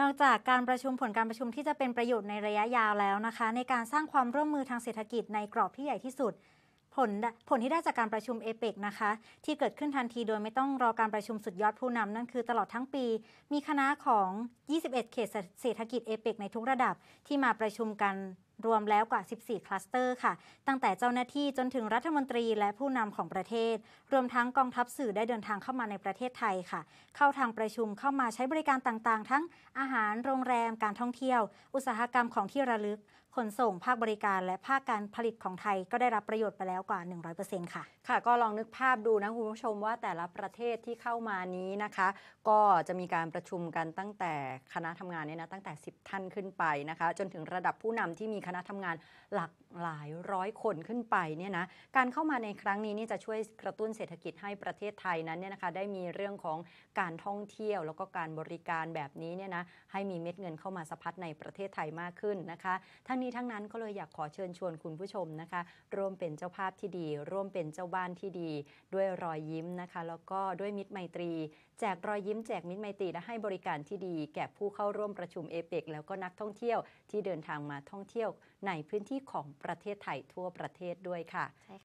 นอกจากการประชุมผลการประชุมที่จะเป็นประโยชน์ในระยะยาวแล้วนะคะ ในการสร้างความร่วมมือทางเศรษฐกิจในกรอบที่ใหญ่ที่สุด ผลผลที่ได้จากการประชุมเอเปกนะคะที่เกิดขึ้นทันทีโดยไม่ต้องรอการประชุมสุดยอดผู้นำนั่นคือตลอดทั้งปี มีคณะของ 21 เขตเศรษฐกิจเอเปกในทุกระดับที่มาประชุมกันรวมแล้วกว่า 14 คลัสเตอร์ค่ะ ตั้งแต่เจ้าหน้าที่จนถึงรัฐมนตรีและผู้นำของประเทศ รวมทั้งกองทัพสื่อได้เดินทางเข้ามาในประเทศไทยค่ะ เข้าทางประชุมเข้ามาใช้บริการต่างๆ ทั้งอาหาร โรงแรม การท่องเที่ยว อุตสาหกรรมของที่ระลึก ขนส่งภาคบริการและภาคการผลิตของไทย ก็ได้รับประโยชน์ไปแล้วกว่า 100%ค่ะ ค่ะ ก็ลองนึกภาพดูนะคุณผู้ชมว่าแต่ละประเทศที่เข้ามานี้นะคะ ก็จะมีการประชุมกันตั้งแต่คณะทำงานเนี่ยนะ ตั้งแต่ 10 ท่านขึ้นไปนะคะ จนถึงระดับผู้นำที่มีคณะทำงานหลักหลายร้อยคนขึ้นไปเนี่ยนะการเข้ามาในครั้งนี้นี่จะช่วยกระตุ้นเศรษฐกิจให้ประเทศไทยนั้นเนี่ยนะคะได้มีเรื่องของการท่องเที่ยวแล้วก็การบริการแบบนี้เนี่ยนะให้มีเม็ดเงินเข้ามาสะพัดในประเทศไทยมากขึ้นนะคะทั้งนี้ทั้งนั้นก็เลยอยากขอเชิญชวนคุณผู้ชมนะคะร่วมเป็นเจ้าภาพที่ดี ร่วมเป็นเจ้าบ้านที่ดี ด้วยรอยยิ้มนะคะแล้วก็ด้วยมิตรไมตรี แจกรอยยิ้มแจกมิตรไมตรีและให้บริการที่ดี แก่ผู้เข้าร่วมประชุมเอเปกแล้วก็นักท่องเที่ยวที่เดินทางมาท่องเที่ยวในพื้นที่ของประเทศไทยทั่วประเทศด้วยค่ะ